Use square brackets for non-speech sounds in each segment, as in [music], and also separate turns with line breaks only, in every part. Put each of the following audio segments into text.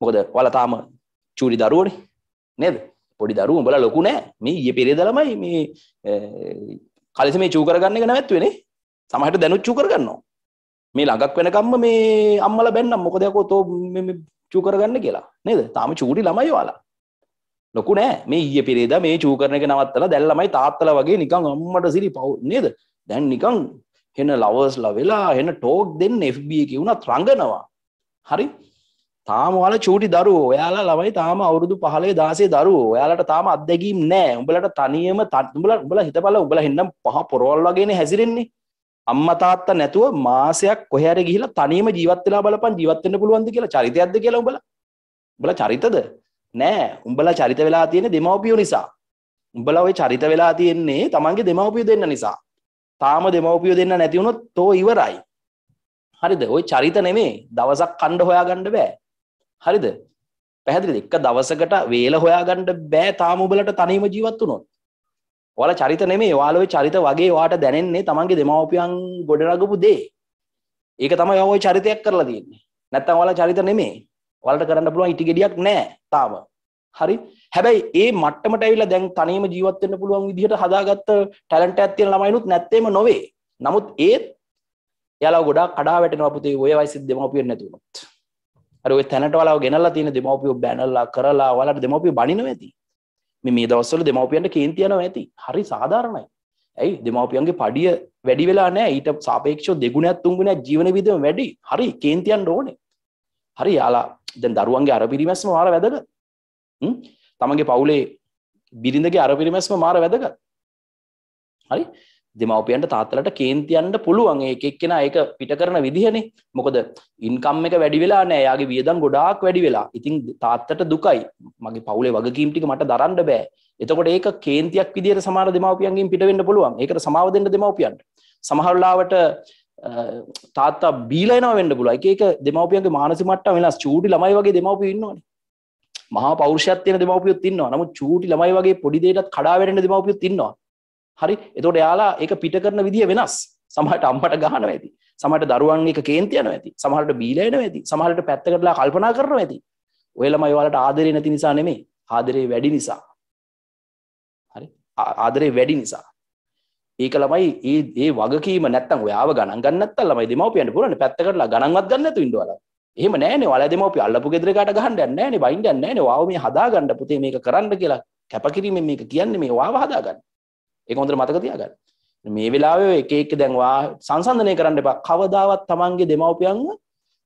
මොකද ඔයාලා තාම චූරි දරුවනේ නේද? පොඩි දරුවෝ උඹලා ලොකු නෑ. මේ ඊයේ පෙරේදා ළමයි මේ කලිස මේ චූ කරගන්න එක නැවැත්තුවේනේ. සමහරට දැනුත් චූ කරගන්නවා. මේ ළඟක් වෙනකම්ම මේ අම්මලා බැන්නම් මොකද යකෝ තෝ මේ චූ කරගන්න කියලා. නේද? තාම චූටි ළමයි ඔයාලා. ලොකු නෑ. මේ ඊයේ පෙරේදා මේ චූ කරන එක නවත්තලා දැන් ළමයි තාත්තලා වගේ නිකන් අම්මට සිරි පව් නේද? දැන් නිකන් හෙන ලවර්ස්ලා වෙලා හෙන ටෝක් දෙන්න FB එකේ වුණත් රඟනවා. හරි? තාම වාල චූටි දරුව ඔයාලා ළමයි තාම අවුරුදු පහලේ දාසේ දරුව ඔයාලට තාම අත්දැකීම් නෑ උඹලට තනියම තුඹල උඹල හිතපල උඹල හෙන්නම් පහ පොරවල් වගේන හැසිරෙන්නේ අම්ම තාත්ත නැතුව මාසයක් කොහැර ගිහිලා තනියම ජීවත් වෙලා බලපන් ජීවත් වෙන්න පුළුවන්ද කියලා චරිතයක්ද කියලා උඹලා උඹලා චරිතද නෑ උඹලා චරිත වෙලා තියෙන්නේ දෙමව්පියෝ නිසා උඹලා ওই චරිත වෙලා තියෙන්නේ තමන්ගේ දෙමව්පියෝ දෙන්න නිසා තාම දෙමව්පියෝ දෙන්න නැති වුණොත් තෝ ඉවරයි හරිද ওই චරිත නෙමේ දවසක් කණ්ඩ හොයාගන්න බෑ හරිද පැහැදිලිද එක දවසකට වේල හොයාගන්න බෑ තාම ඔබලට තනියම ජීවත් වුණොත්. ඔයාලා චරිත නෙමෙයි ඔයාලා ওই චරිත වගේ ඔයාට දැනෙන්නේ තමන්ගේ දෙමාපියන් ගොඩනගපු දේ. ඒක තමයි ඔයා ওই චරිතයක් කරලා තියෙන්නේ. නැත්තම් ඔයාලා චරිත නෙමෙයි. ඔයාලට කරන්න පුළුවන් ඉටි ගෙඩියක් නෑ තාම. හරි. හැබැයි ඒ මට්ටමට ඇවිල්ලා දැන් තනියම ජීවත් වෙන්න පුළුවන් විදිහට හදාගත්ත ටැලන්ට් එකක් තියෙන ළමයිනුත් නැත්තේම නොවේ. නමුත් ඒත් එයාලා ගොඩාක් කඩා වැටෙනවා පුතේ ඔය වයසෙදි දෙමාපියන් නැති වුණොත්. අරුව තැනට වලා ගෙනලා තියෙන දෙමවපිය බැනල්ලා කරලා වලට දෙමවපිය බනිනව ඇති මේ දවස්සල දෙමවපියන්ට කේන්තියනව ඇති හරි සාධාරණයි ඇයි දෙමවපියන්ගේ පඩිය වැඩි වෙලා නෑ ඊට සාපේක්ෂෝ දෙගුණයක් තුන්ගුණයක් ජීවන විදම වැඩි හරි කේන්තියන් ඕනේ හරි යාලා දැන් දරුවන්ගේ අර පිරිමැස්ම මාර වැදගත් තමගේ පවුලේ බිරිඳගේ අර පිරිමැස්ම මාර වැදගත් හරි දෙමවපියන්ට තාත්තලට කේන්තියන්ට පුළුවන් එකක් කෙන ඒක පිට කරන විදිහනේ මොකද ඉන්කම් එක වැඩි වෙලා නෑයාගේ වියදන් ගොඩාක් වැඩි වෙලා ඉතින් තාත්තට දුකයි මගේ පවුලේ වගකීම්ටික මට දරන්න බෑ එතකොට ඒක කේන්තියක් විදිර සමාර දෙමවපියන්ගින් පිටවෙන්න පුළුවන් ඒකට සමාවදෙන්ට දෙමවපියන්ට සමහරලාවට තාත්තා බීලයින වෙන්න පුල එක දෙමවපියන්ගේ මානසිමට වෙනස් චූටි ළමයි වගේ දෙමවපියන්නවන මහා පෞෂත්යන දෙමවපියුත් ඉන්නවා නමු චූටි ළමයි වගේ පොඩිදේටත් කඩාවැරෙන දෙමවපියුත් ඉන්නවා හරි එතකොට යාලා ඒක පිට කරන විදිය වෙනස් සමහරට අම්මට ගහනවා ඇති සමහරට දරුවන් එක කේන්ති යනවා ඇති සමහරට බීලා එනවා ඇති සමහරට පැත්තකටලා කල්පනා කරනවා ඇති ඔය ළමයි ඔයාලට ආදරේ නැති නිසා නෙමෙයි ආදරේ වැඩි නිසා හරි ආදරේ වැඩි නිසා ඒක ළමයි ඒ ඒ වගකීම නැත්තම් ඔයාව ගණන් ගන්න නැත්තම් ළමයි දෙමව්පියන්ට පුරන්නේ පැත්තකටලා ගණන්වත් ගන්න නැතු ඉන්න ඔයාලා එහෙම නෑනේ ඔයාලා දෙමව්පිය අල්ලපු ගෙදරකට ගහන්න යන්නේ නෑනේ බයින්ඩ යන්නේ නෑනේ ඔයාව මේ හදාගන්න පුතේ මේක කරන්න කියලා කැපකිරීමෙන් මේක කියන්නේ මේ ඔයාව හදාගන්න එක හොඳට මතක තියාගන්න. මේ වෙලාවේ එක එක දැන් වා සංසන්දනය කරන්න එපා. කවදාවත් Tamanගේ දෙමව්පියන්ව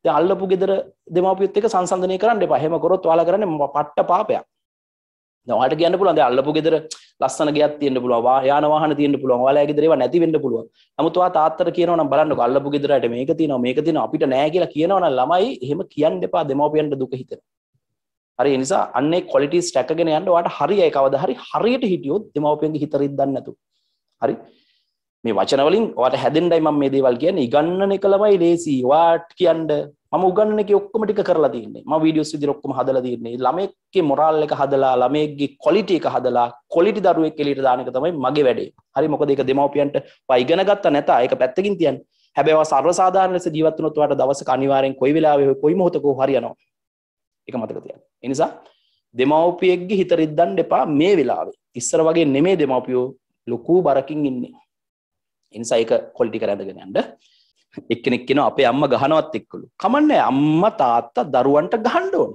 දැන් අල්ලපු ගෙදර දෙමව්පියොත් එක්ක සංසන්දනය කරන්න එපා. එහෙම කරොත් ඔයාලා කරන්නේ පට්ට පාපයක්. දැන් ඔයාලට කියන්න පුළුවන් දැන් අල්ලපු ගෙදර ලස්සන ගෙයක් තියෙන්න පුළුවන්. වා යාන වාහන තියෙන්න පුළුවන්. ඔයාලා ගෙදර ඒවා නැති වෙන්න පුළුවන්. නමුත් ඔයා තාත්තට කියනවා නම් බලන්නකෝ අල්ලපු ගෙදරට මේක තියෙනවා මේක තියෙනවා අපිට නෑ කියලා කියනවා නම් ළමයි එහෙම කියන්න එපා දෙමව්පියන්ට දුක හිතෙනවා. හරි නිසා අන්නේ කොලිටි ටැකගෙන යන්න වාට හරි අය කවද හරි හරියට හිටියොත් දෙමවපියන්ගේ හිතරින් දන්න නැතු හරි මේ වචනවලින් වාට හැදෙන්ඩයි මම මේ දේවල් කියන්නේ ඉගන්නන එක ළමයි ලේසි වාට් කියන්න මම උගන්න එක ඔක්කොම ටික කරලා තියන්නේ මම වීඩියෝස් විදිහට ඔක්කොම හදලා තියන්නේ ළමෙක්ගේ මොරාල් එක හදලා ළමෙක්ගේ ක්වොලිටි එක හදලා ක්වොලිටි දරුවෙක් එළියට දාන එක තමයි මගේ වැඩේ හරි මොකද ඒක දෙමව්පියන්ට වා ඉගෙන ගත්තා නැත ඒක පැත්තකින් තියන්න හැබැයි වා සර්වසාධාරණ ලෙස ජීවත් වුණොත් වාට දවසක අනිවාර්යෙන් කොයි වෙලාවෙ කොයි මොහොතක හරියනවා ඒක මතක තියන්න එනිසා දෙමවපියෙක්ගේ හිතරිද්දන් දෙපා මේ වෙලාවේ ඉස්සර වගේ නෙමේ දෙමවපියෝ ලොකූ බරකින් ඉන්නේ එනිසා එක කොල්ටි කරඳගෙන ඇන්ඩ එක්කෙනෙක් කෙන අපේ අම්ම ගහනවත් එක්කළු කමන්න අම්ම තාත්තා දරුවන්ට ගහන්්ඩෝන්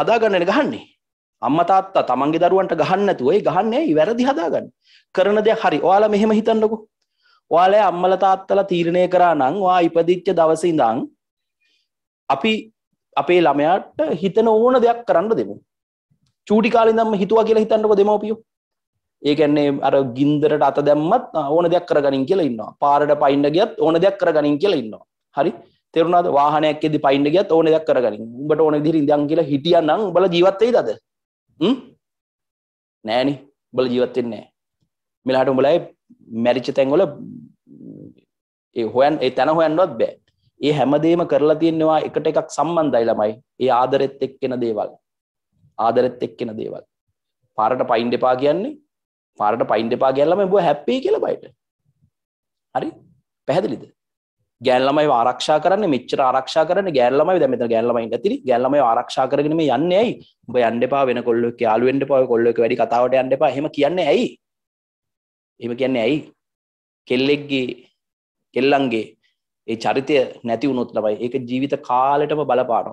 හදාගන්නන ගහන්නේ අම්ම තාත්තා තමන්ගේ දරුවන්ට ගහන්නතුවයි ගහන්නේ වැරදි හදාගන්න කරන දෙ හරි ඔයාලා මෙහෙම හිතන්නකු ඔයාලෑ අම්මල තාත්තල තීරණය කරා නං වා ඉපදිච්ච දවසිඳං අපි අපේ ළමයාට හිතන ඕන දෙයක් කරන්න දෙමු චූටිකාලින් දම්ම හිතුවා කියලා හිතන්නක දෙමවපියෝ ඒකැන්නේ අර ගින්දරට අත දැම්මත් ඕන දෙයක් කරගනින් කියලා ඉන්නවා පාරට පයින්ඩ ගියත් ඕන දෙයක් කරගනින් කියලා ඉන්නවා හරි තෙරුණාද වාහනයක් ෙදි පයින්ඩ ගියත් ඕන දෙයක් කරගනින් උඹට ඕන දිරි ඉදන් කියලා හිටියන්නම් බල ජීවත්තේ දද නෑනි බල ජීවත්තෙන්නේ මෙලාට උඹලයි මැරිච්ච තැන්වල හොයන් ඒ තැන හොයන්වත් බෑ ඒ හැමදේම කරලා තියෙනවා එකට එකක් සම්බන්ධයි ළමයි. ඒ ආදරෙත් එක්කෙන දේවල්. ආදරෙත් එක්කෙන දේවල්. පාරට පයින් දෙපා කියන්නේ පාරට පයින් දෙපා ගියන් ළමයි බෝ හැප්පි කියලා බයිට. හරි? පැහැදිලිද? ගෑන් ළමයිව ආරක්ෂා කරන්නේ මෙච්චර ආරක්ෂා කරන්නේ ගෑන් ළමයි දැන් මෙතන ගෑන් ළමයි ඉඳතිරි ගෑන් ළමයි ආරක්ෂා කරගෙන මේ යන්නේ ඇයි ඔබ යන්න එපා වෙන කොල්ලෝ එක්ක යාළු වෙන්න එපා ඔය කොල්ලෝ එක්ක වැඩි කතාවට යන්න එපා එහෙම කියන්නේ ඇයි එහෙම කියන්නේ ඇයි කෙල්ලෙක්ගේ කෙල්ලන්ගේ ඒ චරිතය නැති වුණොත් ලබයි ඒක ජීවිත කාලෙටම බලපානවා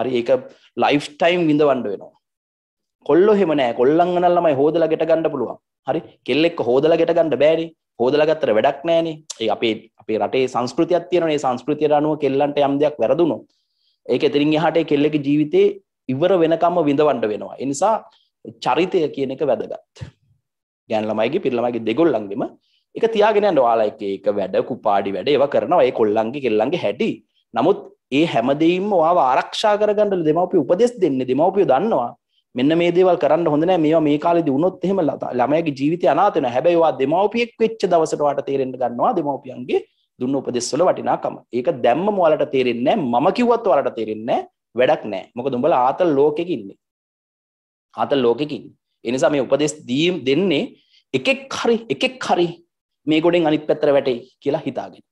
හරි ඒක ලයිෆ් ටයිම් විඳවන්න වෙනවා කොල්ලෝ හෙම නෑ කොල්ලන් ගණන් ළමයි හොදලා ගෙට ගන්න පුළුවන් හරි කෙල්ලෙක්ව හොදලා ගෙට ගන්න බෑනේ හොදලා ගත්තට වැඩක් නෑනේ ඒ අපේ අපේ රටේ සංස්කෘතියක් තියෙනනේ සංස්කෘතියට අනුව කෙල්ලන්ට යම් දෙයක් වැරදුනොත් ඒක එතනින් එහාට ඒ කෙල්ලගේ ජීවිතේ ඉවර වෙනකම්ම විඳවන්න වෙනවා ඒ නිසා චරිතය කියන එක වැදගත් ගෑන් ළමයිගේ පිරිළමයිගේ දෙගොල්ලන්ගෙම එක තියාගෙන යන්න ඔයාලා එක එක වැඩ කුපාඩි වැඩ ඒවා කරනවා ඒ කොල්ලන්ගේ කෙල්ලන්ගේ හැටි නමුත් ඒ හැමදේම ඔයාව ආරක්ෂා කරගන්න දෙමව්පිය උපදෙස් දෙන්නේ දෙමව්පිය දන්නවා මෙන්න මේ දේවල් කරන්න හොඳ නෑ මේවා මේ කාලෙදි වුණොත් එහෙම ළමයාගේ ජීවිතය අනාථ වෙනවා හැබැයි ඔයා දෙමව්පියෙක් වෙච්ච දවසට ඔයාට තේරෙන්න ගන්නවා දෙමව්පියන්ගේ දුන්න උපදෙස් වල වටිනාකම ඒක දැම්මම ඔයාලට තේරෙන්නේ නෑ මම කිව්වත් ඔයාලට තේරෙන්නේ නෑ වැඩක් නෑ මොකද උඹලා ආතල් ලෝකෙක ඉන්නේ ආතල් ලෝකෙක ඉන්නේ ඒ නිසා මේ උපදෙස් දීම් දෙන්නේ එකෙක් හරි එකෙක් හරි මේ ගොඩෙන් අනිත් පැත්තර වැටේ කියලා හිතාගෙන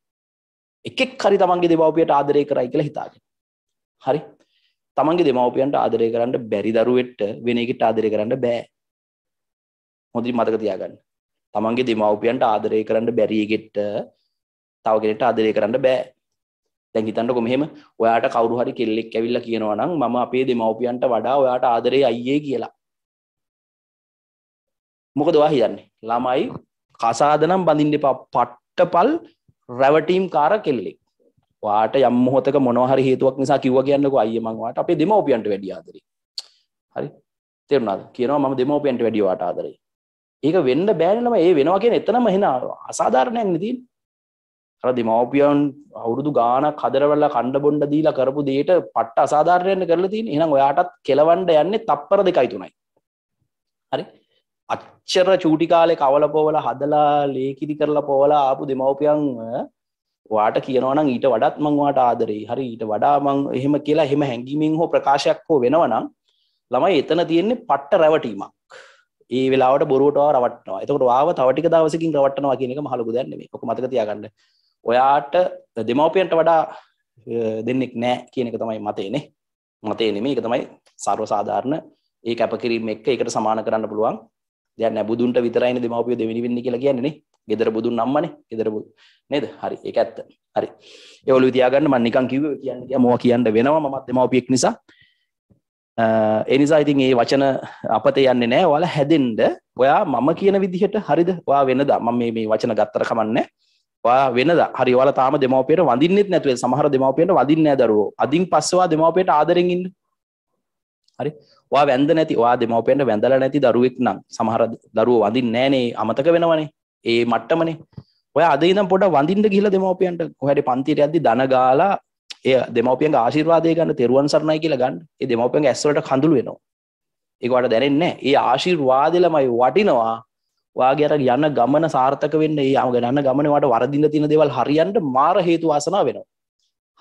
එකෙක් හරි තමන්ගේ දෙමව්පියට ආදරය කරයි කියලා හිතාගෙන හරි තමන්ගේ දෙමව්පියන්ට ආදරය කරන්න බැරි දරුවෙට වෙන එකට ආදරය කරන්න බෑ හොඳින් මතක තියාගන්න තමන්ගේ දෙමව්පියන්ට ආදරය කරන්න බැරි එකට තව කෙනෙක්ට ආදරය කරන්න බෑ දැන් හිතන්නකො මෙහෙම ඔයාට කවුරු හරි කෙල්ලෙක් ඇවිල්ලා කියනවා නම් මම අපේ දෙමව්පියන්ට වඩා ඔයාට ආදරේ අයියේ කියලා මොකද ඔයා හිතන්නේ ළමයි කසාදනම් බඳින්න එපා පට්ටපල් රැවටීම් කාර කෙල්ලෙක් වාට යම්මහොතක මොනහරි හේතුවක් නිසා කිව්ව කියන්නක අයමංවාට අපේ දෙමවපියන්ට වැඩියාදරේ හරි තෙරුණද කියනවා ම දෙමෝපියන්ට වැඩිවාට ආදරේ ඒක වෙන්න බෑනලම ඒ වෙනවා කියෙන එතනම හෙන අසාධාරණයක් නතින් අර දෙමවපියන් අවුරුදු ගාන කදරවල්ල කණ්ඩ බොන්්ඩ දීලා කරපු දේට පට්ට අසාධාරණයන්න කරලතින් එනම් ඔයාටත් කෙලවන්ඩ යන්නේ තප්පර දෙකයි තුනයි හරි අච්චර චූටි කාලෙ කවල පෝවල හදලා ලේකිරි කරලා පෝවලා ආපු දෙමවපියන් වාට කියනවනම් ඊට වඩත් මංවාට ආදරේ හරි ඊට වඩා මං එහෙම කියලා හෙම හැඟීමෙන් හෝ ප්‍රකාශයක් හෝ වෙනවනම් ළමයි එතන තියෙන්නේ පට්ට රැවටීමක් ඒ වෙලාට බොරුවට රවටනවා එතකට වාව තවටික දවසකින් රවටනවා කියනක මහලකු දැන්නේ ඔක මතකතියාගන්න ඔයාට දෙමවපියන්ට වඩා දෙන්නෙක් නෑ කියන එක තමයි මතේනේ මතේ නෙමේ එක තමයි සර්ව සාධාරණ ඒ කැපකිරීම එක්ක එකට සමාන කරන්න පුළුවන් දැන් බුදුන්ට විතරයිනේ දෙමව්පියෝ දෙවෙනි වෙන්නේ කියලා කියන්නේ නේ. ගෙදර බුදුන් අම්මනේ. ගෙදර බුදු. නේද? හරි. ඒක ඇත්ත. හරි. ඒ ඔළුව තියාගන්න මම නිකන් කිව්වේ කියන්නේ කියලා මොවා කියන්න වෙනවා මමත් දෙමව්පියෙක් නිසා. ඒ නිසා ඉතින් මේ වචන අපතේ යන්නේ නැහැ. ඔයාලා හැදෙන්න ඔයා මම කියන විදිහට හරිද? ඔයා වෙනදා මම මේ මේ වචන ගත්තර කමන්නේ. ඔයා වෙනදා හරි ඔයාලා තාම දෙමව්පියට වඳින්නෙත් නැතුව සමහර දෙමව්පියන්ට වඳින්නේ නැහැ දරුවෝ. අදින් පස්සේ ඔයා දෙමව්පියට ආදරෙන් ඉන්න. හරි වා වැද නැති වා දෙමවපෙන්ට වැඳල නැති දරුවෙක් නම් සමහර දරුව වඳින් නෑනේ අමතක වෙනවනේ ඒ මට්ටමනේ ඔය අදනම් පොට වඳින්ට කියල දෙමවපියන්ට කොහැට පන්තිට ඇදදි දනගාලා ඒ දෙමවපියන් ආශිර්වාදය ගන්න තෙරුවන් සරණයි කියලා ගන්න ඒ දෙමවපියන් ඇස්වලට කඳුළු වෙනවා ඒකට දැනෙන්නේ ඒ ආශිර්වාදලමයි වටිනවා වාගේර යන්න ගමන සාර්ථක වෙන්න ඒ අම ගන්න ගමනවට වරදින්න තින දෙවල් හරියන්ට මාර හේතු වාසනා වෙනවා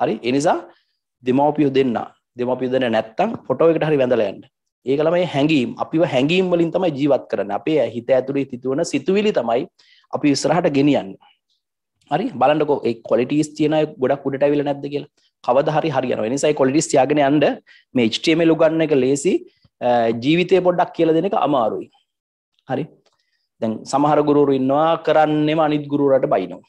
හරි එනිසා දෙමවපියෝ දෙන්නා දෙමපිය දෙන නැත්තම් ෆොටෝ එකට හරි වැඳලා යන්න. ඒක ළමයි හැඟීම්. අපිව හැඟීම් වලින් තමයි ජීවත් කරන්නේ. අපේ හිත ඇතුලේ තිතුවන සිතුවිලි තමයි අපි ඉස්සරහට ගෙනියන්නේ. හරි බලන්නකෝ ඒ ක්වොලිටීස් තියෙන අය ගොඩක් උඩට ඇවිල්ලා නැද්ද කියලා. කවදා හරි හරියනවා. ඒ නිසා ඒ ක්වොලිටීස් තියාගෙන යන්න මේ HTML උගන්න එක ලේසි. ජීවිතේ පොඩ්ඩක් කියලා දෙන එක අමාරුයි. හරි. දැන් සමහර ගුරුවරු ඉන්නවා කරන්නෙම අනිත් ගුරුවරට බයිනවා.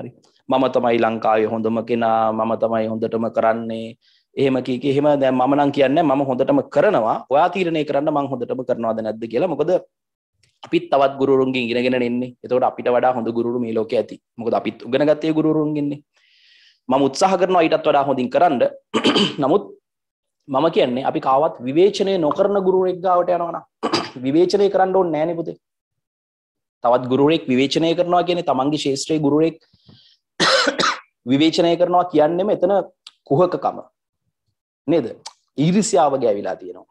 හරි. මම තමයි ලංකාවේ හොඳම කෙනා මම තමයි හොඳටම කරන්නේ එහෙම කිය කිය එහෙම දැන් මම නම් කියන්නේ මම හොඳටම කරනවා ඔයා තීරණය කරන්න මම හොඳටම කරනවද නැද්ද කියලා මොකද අපිත් තවත් ගුරුරුන්ගෙන් ඉගෙනගෙන ඉන්නේ එතකොට අපිට වඩා හොඳ ගුරුරු මේ ලෝකේ ඇති මොකද අපිත් උගෙන ගත්තේ ගුරුරුන්ගෙන්නේ මම උත්සාහ කරනවා ඊටත් වඩා හොඳින් කරන්න [clears throat] නමුත් මම කියන්නේ අපි කාවත් විවේචනය නොකරන ගුරුරෙක් ගාවට යනවා නම් [clears throat] විවේචනය කරන්න ඕනේ නැහැ නේ පුතේ තවත් ගුරුරෙක් විවේචනය කරනවා කියන්නේ තමන්ගේ ශේෂ්ත්‍රයේ ගුරුරෙක් [clears throat] විවේචනය කරනවා කියන්නේම එතන කුහකකම නේද ඊරිසියාවගේ ඇවිලා තියෙනවා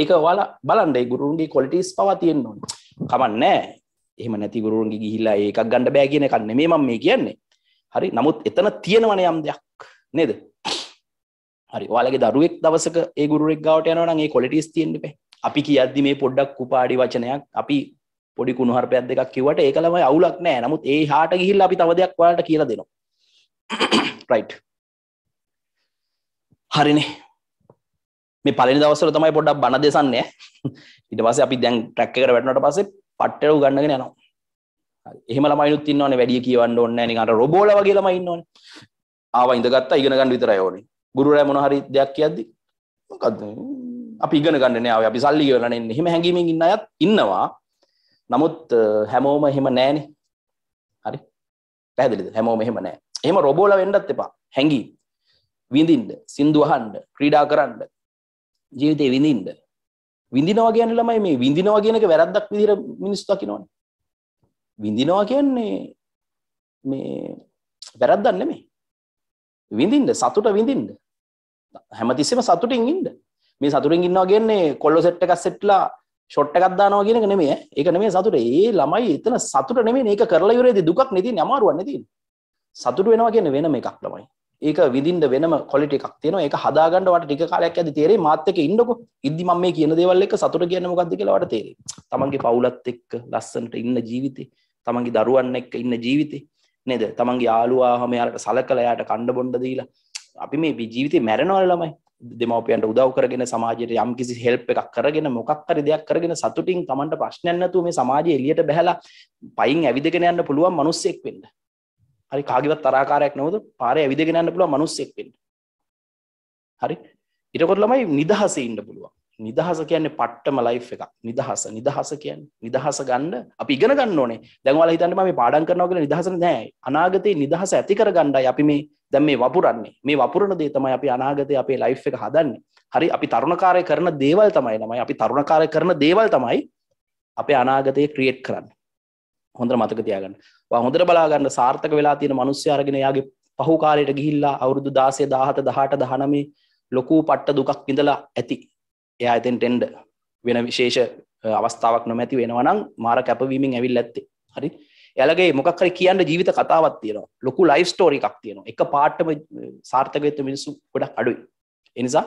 ඒක ඔයාල බලන්ඩ ගුරුන්ගේ කොලිටිස් පවතියෙන් ඕන කමන්නෑ එහම නැති ගුරුන්ගේ ගිහිල්ලා ඒකක් ගණඩ බෑ කියන කන්න මේ මම මේ කියන්නේ හරි නමුත් එතන තියෙනවන යම් දෙයක් නේද හරි ඔයාලගේ දරුවෙක් දවසක ඒ ගුරුවෙක් ගාවට යනවනම් ඒ කොලිටිස් තියෙන්නේ අපි කියද්දි මේ පොඩ්ඩක් කුපාඩි වචනයක් අපි පොඩි කුණුහරුපයක් දෙකක් කිව්වට ඒක ළමයි අවුලක් නෑ නමුත් ඒ හාට ගිහිල්ලා අපි තව දෙයක් ඔයාලට කියලා දෙනවා රයිට් [coughs] හරිනේ මේ පලනි දවසර තමයි පොඩක් බණ දෙසන්නේ ඉට පස අපි දැන් ට්‍රැක් එකට වැටනට පසේ පට්ටර ගන්නගෙන යනවා එහෙම ළමයිනුත් තින්නවන වැඩිය කියවන්න ඕන්න නිකට රොබෝල වගේ ළමයින්නවන ආව ඉඳගත්ත ඉගෙන ගන්න විතර යෝනි ගුරුරෑ මොනහරි දෙයක් කියද්දි මොකක්ද අපි ඉගෙන ගන්න නාව අපි සල්ලි කියලන එන්න එහෙම හැඟීමෙන් ඉන්න අයත් ඉන්නවා නමුත් හැමෝම එහෙම නෑනේ හරි පැදිලිද හැමෝම එහෙම නෑ එහෙම රොබෝල වෙන්නත් එපා හැඟී විඳින්ඩ සින්දු අහන්ඩ ක්‍රීඩා කරන්න ජීවිතය විඳින්ඩ විඳිනවා කියන ළමයි මේ විඳිනවා කියනක වැරද්දක් විදිර මිනිස්සු දකිනවන විඳිනවා කියන්නේ මේ වැරද්දන්න මේ විඳින්ඩ සතුට විඳින්ඩ හැමතිස්සම සතුටින් ඉන්ඩ මේ සතුරින් ඉන්නවා කියන්නේ කොල්ලො සෙට් එකක් සෙට්ලා ෂොට්ට එකක්දානවා කියනක නෙමේ එක නෙමේ සතුට ඒ ළමයි එතන සතුට නෙමේ ඒක කරලා යුරේද දුකක් නැති අමාරුවන්න තින් සතුට වෙනවා කියන වෙනම එකක් ළමයි ඒක විදින්ට වෙනම කොලිට එකක් තියෙන ඒක හදාගන්න වට ටික කාලයක් ඇද තේරේ මාත්තක ඉන්නක ඉදදි ම මේ කියන දේවල් එක සතුට කියන්න මොකක්ද කියලවට තේරේ තමන්ගේ පවුලත් එක්ක ලස්සනට ඉන්න ජීවිතේ තමන්ගේ දරුවන් එක්ක ඉන්න ජීවිතේ නේද තමන්ගේ යාලුවා හම යාලට සලකලයාට කණ්ඩ බොන්ඩ දීලා අපි මේ ජීවිතේ මැරනවල ළමයි දෙමවපියන්ට උදව් කරගෙන සමාජයට යම් කිසි හෙල්ප් එකක් කරගෙන මොකක්කරි දෙයක් කරගෙන සතුටින් තමන්ට ප්‍රශ්නයන්නතු මේ සමාජය එලියට බැහලා පයින් ඇවිදගෙන යන්න පුළුවන් මනුස්සෙක් වෙන්න හරි කාගවත් තරාකාරයක් නැවතු පාරේ ඇවිදගෙන යන්න පුළුවන් මිනිස්සෙක් වෙන්න. හරි? ඊටකොට ළමයි නිදහසේ ඉන්න පුළුවන්. නිදහස කියන්නේ පට්ටම ලයිෆ් එකක්. නිදහස නිදහස කියන්නේ නිදහස ගන්න අපි ඉගෙන ගන්න ඕනේ. දැන් ඔයාලා හිතන්න මම මේ පාඩම් කරනවා කියලා නිදහස නෑ. අනාගතේ නිදහස ඇති කරගන්නයි අපි මේ දැන් මේ වපුරන්නේ. මේ වපුරන දේ තමයි අපි අනාගතේ අපේ ලයිෆ් එක හදන්නේ. හරි අපි තරුණකාරය කරන දේවල් තමයි ළමයි අපි තරුණකාරය කරන දේවල් තමයි අපේ අනාගතය ක්‍රියේට් කරන්න. හොඳ මතක තියාගන්න හොඳට බලාගන්න සාර්ථක වෙලා තියෙන මනුස්්‍යයාරගෙන යාගේ පහුකාලයට ගිහිල්ලා අවුරුදු දාසේ දාහත දහට දහනමේ ලොකූ පට්ට දුකක් ඉඳලා ඇති එයා එතෙන් ටෙන්ඩ වෙන විශේෂ අවස්ථාවක් නොමැති වෙනවනම් මාර කැපවීමෙන් ඇවිල් ඇත්තේ හරි එලගේ මොකක්කර කියන්න ජීවිත කතාවත් තියෙන ලොකු ලයිස්ටෝරි එකක් තියෙන එක පාට්ටම සාර්ථකයත මිනිස්සු ගොඩක් අඩුයි එනිසා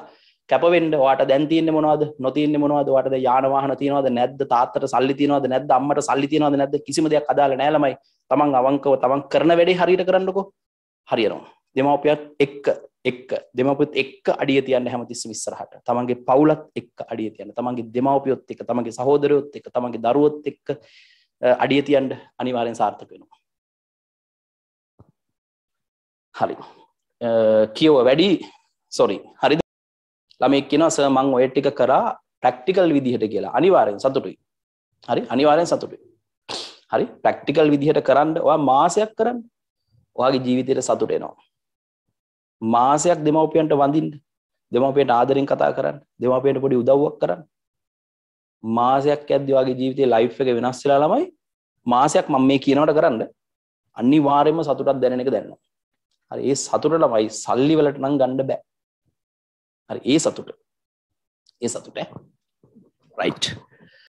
කැපවෙන්ඩ වාට දැන්තින්න මොනවද නොතින්න මොනවද වට යානවාහන තියනවද නැද්ද තාත්තට සල්ලි තියනවද නැද අම්මට සල්ලි තියනවද නැද කිසිම දෙයක් අදාල නෑලමයි තමන් අවංකව තමන් කරන වැඩේ හරිට කරන්නකෝ හරියනවා දෙමවපියත් එක්ක එක්ක දෙමපත් එක් අඩිය තියන්න හැමතිස් විස්සරහට තමන්ගේ පවුලත් එක් අඩිය තියන්න තමන්ගේ දෙමවපියොත් එක තමගේ සහෝදරයොත් එක තමගේ දරුවොත් එක්ක අඩිය තියන්ට අනිවාරෙන් සාර්ථක වෙනවා හරි කියව වැඩි සොරි හරි ළමෙක් කියනවා සර් මං ඔය ටික කරා ප්‍රැක්ටිකල් විදිහට කියලා අනිවාර්යෙන් සතුටුයි. හරි අනිවාර්යෙන් සතුටුයි. හරි ප්‍රැක්ටිකල් විදිහට කරන්න ඔයා මාසයක් කරන්න. ඔයාගේ ජීවිතයට සතුට එනවා. මාසයක් දෙමව්පියන්ට වඳින්න. දෙමව්පියන්ට ආදරෙන් කතා කරන්න. දෙමව්පියන්ට පොඩි උදව්වක් කරන්න. මාසයක් ඇද්දි ඔයාගේ ජීවිතේ ලයිෆ් එක වෙනස් වෙලා ළමයි මාසයක් මම මේ කියනවට කරන්න අනිවාර්යයෙන්ම සතුටක් දැනෙන එක දැනෙනවා. හරි ඒ සතුට ළමයි සල්ලි වලට නම් ගන්න බෑ. හරි ඒ සතුට ඒ සතුට රයිට්